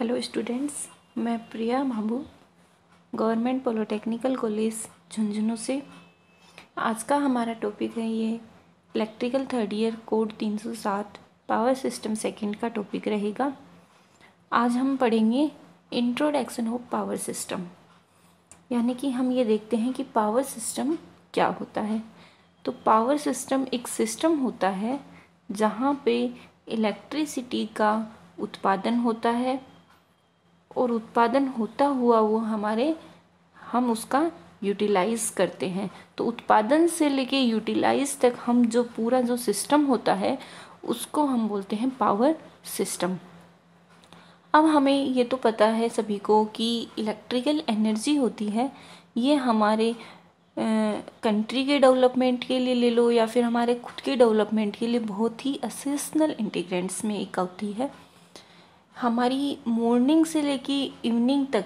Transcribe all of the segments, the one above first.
hello students मैं प्रिया महबू government polytechnical college Jhunjhunu से आज का हमारा टॉपिक है ये electrical third year code 307 power system second का टॉपिक रहेगा आज हम पढ़ेंगे इंट्रोडक्शन ऑफ पावर सिस्टम यानी कि हम ये देखते हैं कि पावर सिस्टम क्या होता है तो पावर सिस्टम एक सिस्टम होता है जहाँ पे इलेक्ट्रिसिटी का उत्पादन होता है और उत्पादन होता हुआ वो हमारे हम उसका यूटिलाइज़ करते हैं तो उत्पादन से लेके यूटिलाइज़ तक हम जो पूरा जो सिस्टम होता है उसको हम बोलते हैं पावर सिस्टम अब हमें ये तो पता है सभी को कि इलेक्ट्रिकल एनर्जी होती है ये हमारे कंट्री के डेवलपमेंट के लिए ले लो या फिर हमारे खुद के डेवलपमेंट के लिए बहुत ही असेसनल इंटीग्रेंट्स में एक होती है हमारी मॉर्निंग से लेके इवनिंग तक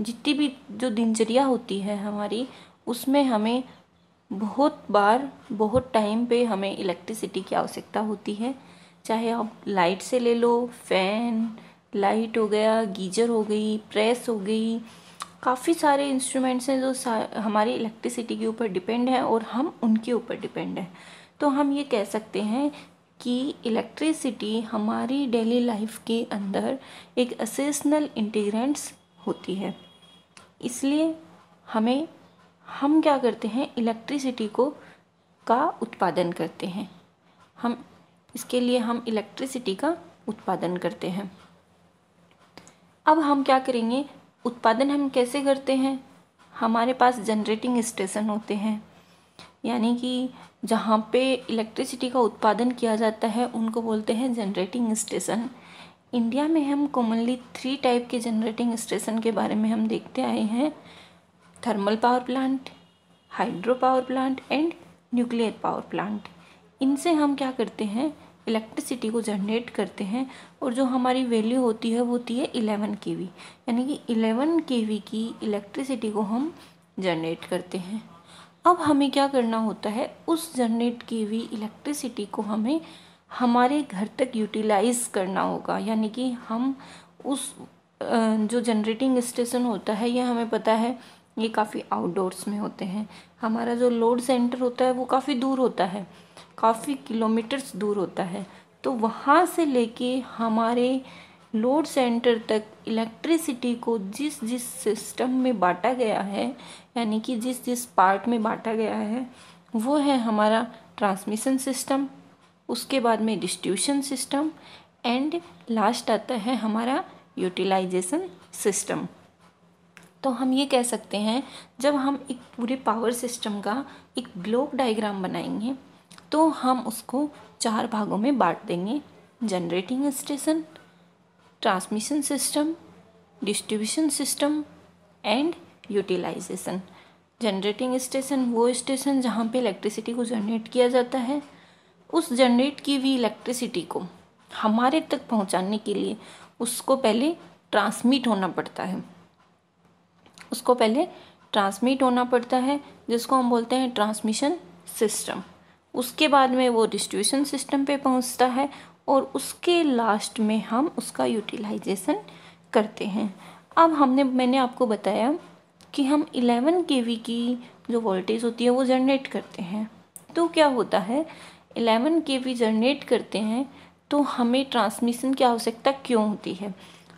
जितनी भी जो दिनचर्या होती है हमारी उसमें हमें बहुत बार बहुत टाइम पे हमें इलेक्ट्रिसिटी की आवश्यकता होती है चाहे आप लाइट से ले लो फैन लाइट हो गया गीजर हो गई प्रेस हो गई काफ़ी सारे इंस्ट्रूमेंट्स हैं जो हमारी इलेक्ट्रिसिटी के ऊपर डिपेंड हैं और हम उनके ऊपर डिपेंड हैं तो हम ये कह सकते हैं कि इलेक्ट्रिसिटी हमारी डेली लाइफ के अंदर एक असेसनल इंटीग्रेंट्स होती है इसलिए हमें हम क्या करते हैं इलेक्ट्रिसिटी को का उत्पादन करते हैं हम इसके लिए हम इलेक्ट्रिसिटी का उत्पादन करते हैं अब हम क्या करेंगे उत्पादन हम कैसे करते हैं हमारे पास जनरेटिंग स्टेशन होते हैं यानी कि जहाँ पे इलेक्ट्रिसिटी का उत्पादन किया जाता है उनको बोलते हैं जनरेटिंग स्टेशन इंडिया में हम कॉमनली थ्री टाइप के जनरेटिंग स्टेशन के बारे में हम देखते आए हैं thermal power plant hydro power plant and nuclear power plant इनसे हम क्या करते हैं इलेक्ट्रिसिटी को जनरेट करते हैं और जो हमारी वैल्यू होती है वो होती है इलेवन के वी यानी कि इलेवन के वी की इलेक्ट्रिसिटी को हम जनरेट करते हैं अब हमें क्या करना होता है उस जनरेट की हुई इलेक्ट्रिसिटी को हमें हमारे घर तक यूटिलाइज़ करना होगा यानी कि हम उस जो जनरेटिंग स्टेशन होता है ये हमें पता है ये काफ़ी आउटडोर्स में होते हैं हमारा जो लोड सेंटर होता है वो काफ़ी दूर होता है काफ़ी किलोमीटर्स दूर होता है तो वहाँ से लेके हमारे लोड सेंटर तक इलेक्ट्रिसिटी को जिस जिस सिस्टम में बांटा गया है यानी कि जिस जिस पार्ट में बांटा गया है वो है हमारा ट्रांसमिशन सिस्टम उसके बाद में डिस्ट्रीब्यूशन सिस्टम एंड लास्ट आता है हमारा यूटिलाइजेशन सिस्टम तो हम ये कह सकते हैं जब हम एक पूरे पावर सिस्टम का एक ब्लॉक डायग्राम बनाएंगे तो हम उसको चार भागों में बांट देंगे generating station transmission system distribution system and utilization generating station वो स्टेशन जहाँ पे इलेक्ट्रिसिटी को जनरेट किया जाता है उस जनरेट की हुई इलेक्ट्रिसिटी को हमारे तक पहुँचाने के लिए उसको पहले ट्रांसमिट होना पड़ता है उसको पहले ट्रांसमिट होना पड़ता है जिसको हम बोलते हैं ट्रांसमिशन सिस्टम उसके बाद में वो डिस्ट्रीब्यूशन सिस्टम पे पहुंचता है और उसके लास्ट में हम उसका यूटिलाइजेशन करते हैं अब हमने मैंने आपको बताया कि हम 11 के की जो वोल्टेज होती है वो जनरेट करते हैं तो क्या होता है 11 के जनरेट करते हैं तो हमें ट्रांसमिशन की आवश्यकता क्यों होती है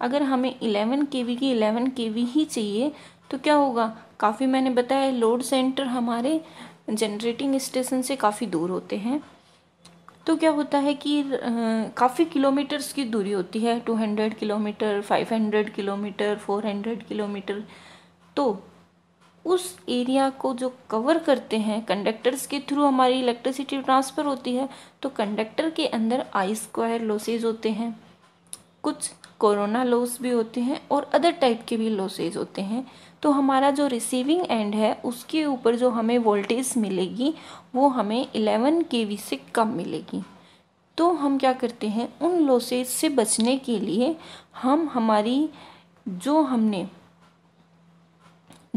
अगर हमें 11 के की 11 के ही चाहिए तो क्या होगा काफ़ी मैंने बताया लोड सेंटर हमारे जनरेटिंग स्टेशन से काफ़ी दूर होते हैं तो क्या होता है कि काफ़ी किलोमीटर्स की दूरी होती है two hundred kilometre five hundred kilometre four hundred kilometre तो उस एरिया को जो कवर करते हैं कंडक्टर्स के थ्रू हमारी इलेक्ट्रिसिटी ट्रांसफ़र होती है तो कंडक्टर के अंदर आई स्क्वायर लॉसेज होते हैं कुछ कोरोना लॉस भी होते हैं और अदर टाइप के भी लॉसेज होते हैं तो हमारा जो रिसीविंग एंड है उसके ऊपर जो हमें वोल्टेज मिलेगी वो हमें इलेवन के वी से कम मिलेगी तो हम क्या करते हैं उन लॉसेज से बचने के लिए हम हमारी जो हमने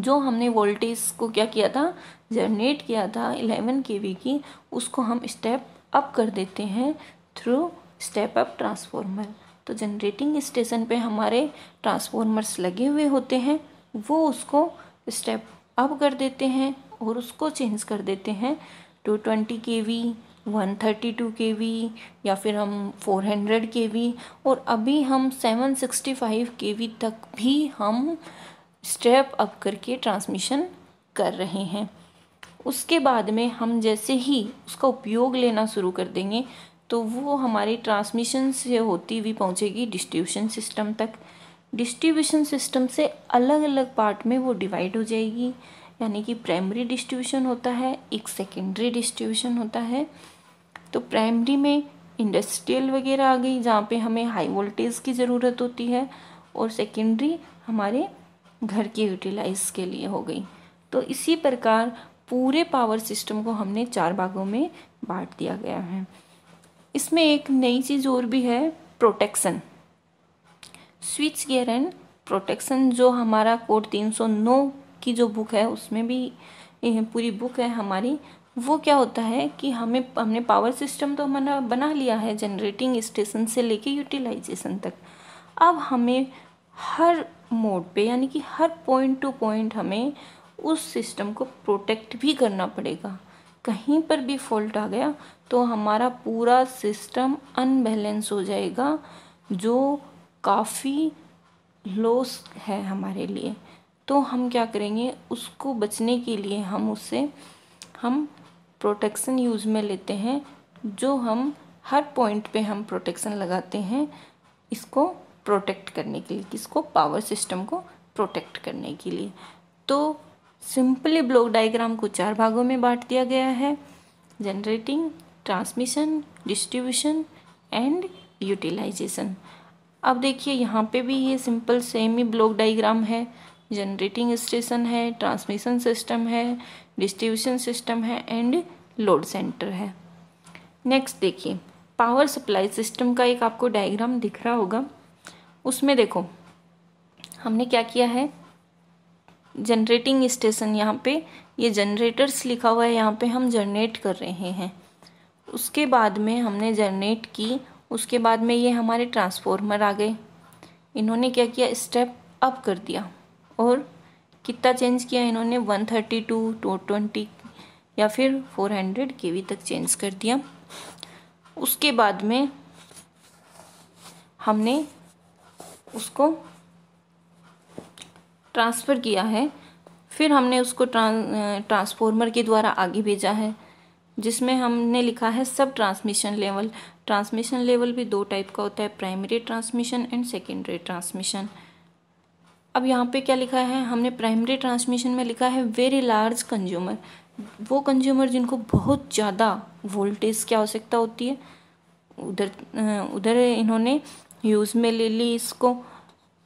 जो हमने वोल्टेज को क्या किया था जनरेट किया था इलेवन के वी की उसको हम स्टेप अप कर देते हैं थ्रू स्टेप अप ट्रांसफॉर्मर तो जनरेटिंग स्टेशन पे हमारे ट्रांसफॉर्मर्स लगे हुए होते हैं वो उसको स्टेप अप कर देते हैं और उसको चेंज कर देते हैं two twenty K V one thirty two K V या फिर हम फोर हंड्रेड के वी और अभी हम seven sixty five K V तक भी हम स्टेप अप करके ट्रांसमिशन कर रहे हैं उसके बाद में हम जैसे ही उसका उपयोग लेना शुरू कर देंगे तो वो हमारे ट्रांसमिशन से होती हुई पहुँचेगी डिस्ट्रीब्यूशन सिस्टम तक डिस्ट्रीब्यूशन सिस्टम से अलग अलग पार्ट में वो डिवाइड हो जाएगी यानी कि प्राइमरी डिस्ट्रीब्यूशन होता है एक सेकेंडरी डिस्ट्रीब्यूशन होता है तो प्राइमरी में इंडस्ट्रियल वगैरह आ गई जहाँ पे हमें हाई वोल्टेज की ज़रूरत होती है और सेकेंडरी हमारे घर के यूटिलाइज के लिए हो गई तो इसी प्रकार पूरे पावर सिस्टम को हमने चार भागों में बांट दिया गया है इसमें एक नई चीज़ और भी है protection switch gear and protection जो हमारा कोड 309 की जो बुक है उसमें भी पूरी बुक है हमारी वो क्या होता है कि हमें हमने पावर सिस्टम तो हमारा बना लिया है जनरेटिंग स्टेशन से लेके यूटिलाइजेशन तक अब हमें हर मोड पे यानी कि हर पॉइंट टू पॉइंट हमें उस सिस्टम को प्रोटेक्ट भी करना पड़ेगा कहीं पर भी फॉल्ट आ गया तो हमारा पूरा सिस्टम अनबैलेंस हो जाएगा जो काफ़ी लॉस है हमारे लिए तो हम क्या करेंगे उसको बचने के लिए हम उसे हम प्रोटेक्शन यूज़ में लेते हैं जो हम हर पॉइंट पे हम प्रोटेक्शन लगाते हैं इसको प्रोटेक्ट करने के लिए किसको पावर सिस्टम को प्रोटेक्ट करने के लिए तो सिंपली ब्लॉक डायग्राम को चार भागों में बांट दिया गया है generating transmission distribution and utilization अब देखिए यहाँ पे भी ये सिंपल सेम ही ब्लॉक डाइग्राम है जनरेटिंग स्टेशन है ट्रांसमिशन सिस्टम है डिस्ट्रीब्यूशन सिस्टम है एंड लोड सेंटर है नेक्स्ट देखिए पावर सप्लाई सिस्टम का एक आपको डायग्राम दिख रहा होगा उसमें देखो हमने क्या किया है जनरेटिंग स्टेशन यहाँ पे ये जनरेटर्स लिखा हुआ है यहाँ पे हम जनरेट कर रहे हैं उसके बाद में हमने जनरेट की उसके बाद में ये हमारे ट्रांसफॉर्मर आ गए इन्होंने क्या किया स्टेप अप कर दिया और कितना चेंज किया इन्होंने 132 220 या फिर 400 केवी तक चेंज कर दिया उसके बाद में हमने उसको ट्रांसफ़र किया है फिर हमने उसको ट्रांसफॉर्मर के द्वारा आगे भेजा है जिसमें हमने लिखा है सब ट्रांसमिशन लेवल ट्रांसमिशन लेवल भी दो टाइप का होता है primary transmission and secondary transmission अब यहाँ पे क्या लिखा है हमने प्राइमरी ट्रांसमिशन में लिखा है वेरी लार्ज कंज्यूमर वो कंज्यूमर जिनको बहुत ज़्यादा वोल्टेज की आवश्यकता होती है उधर उधर इन्होंने यूज़ में ले ली इसको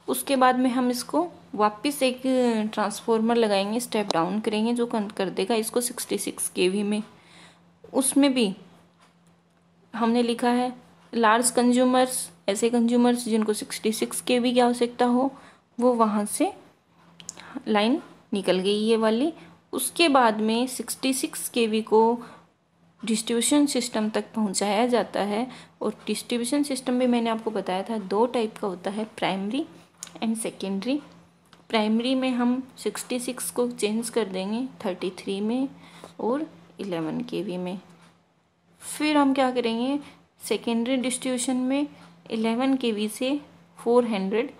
उसके बाद में हम इसको वापस एक ट्रांसफॉर्मर लगाएंगे स्टेप डाउन करेंगे जो कर देगा इसको सिक्सटी सिक्स के वी में उसमें भी हमने लिखा है लार्ज कंज्यूमर्स ऐसे कंज्यूमर्स जिनको सिक्सटी सिक्स के भी की आवश्यकता हो वो वहाँ से लाइन निकल गई ये वाली उसके बाद में सिक्सटी सिक्स के वी को डिस्ट्रीब्यूशन सिस्टम तक पहुंचाया जाता है और डिस्ट्रीब्यूशन सिस्टम भी मैंने आपको बताया था दो टाइप का होता है प्राइमरी एंड सेकेंडरी प्राइमरी में हम सिक्सटी सिक्स को चेंज कर देंगे थर्टी थ्री में और इलेवन के वी में फिर हम क्या करेंगे सेकेंडरी डिस्ट्रीब्यूशन में एलेवन के वी से फोर हंड्रेड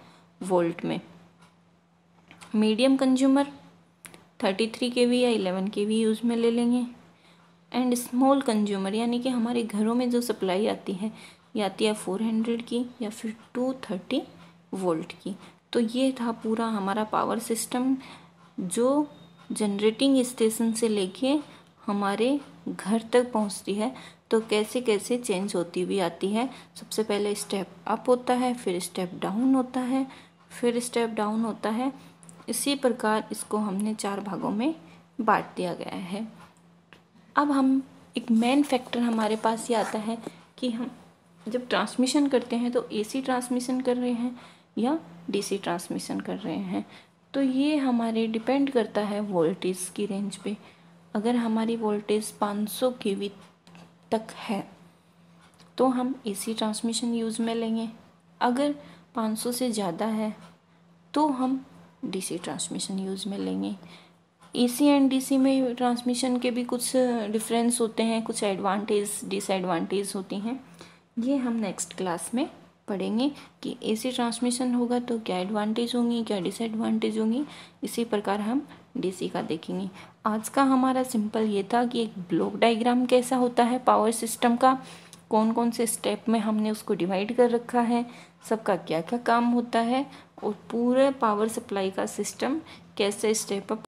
वोल्ट में medium consumer thirty three K V या इलेवन के वी यूज़ में ले लेंगे एंड स्मॉल कंज्यूमर यानी कि हमारे घरों में जो सप्लाई आती है ये आती है फोर हंड्रेड की या फिर टू थर्टी वोल्ट की तो ये था पूरा हमारा पावर सिस्टम जो जनरेटिंग स्टेशन से लेके हमारे घर तक पहुंचती है तो कैसे कैसे चेंज होती हुई आती है सबसे पहले स्टेप अप होता है फिर स्टेप डाउन होता है फिर स्टेप डाउन होता है इसी प्रकार इसको हमने चार भागों में बांट दिया गया है अब हम एक मेन फैक्टर हमारे पास ये आता है कि हम जब ट्रांसमिशन करते हैं तो एसी ट्रांसमिशन कर रहे हैं या डीसी ट्रांसमिशन कर रहे हैं तो ये हमारे डिपेंड करता है वोल्टेज की रेंज पे अगर हमारी वोल्टेज 500 वी तक है तो हम एसी ट्रांसमिशन यूज़ में लेंगे अगर 500 से ज़्यादा है तो हम डीसी ट्रांसमिशन यूज़ में लेंगे एसी एंड डीसी में ट्रांसमिशन के भी कुछ डिफरेंस होते हैं कुछ एडवांटेज डिसएडवांटेज होती हैं ये हम नेक्स्ट क्लास में पढ़ेंगे कि एसी ट्रांसमिशन होगा तो क्या एडवांटेज होंगी क्या डिसएडवांटेज होंगी इसी प्रकार हम डीसी का देखेंगे आज का हमारा सिंपल ये था कि एक ब्लॉक डायग्राम कैसा होता है पावर सिस्टम का कौन कौन से स्टेप में हमने उसको डिवाइड कर रखा है सबका क्या क्या काम होता है और पूरे पावर सप्लाई का सिस्टम कैसे स्टेप अप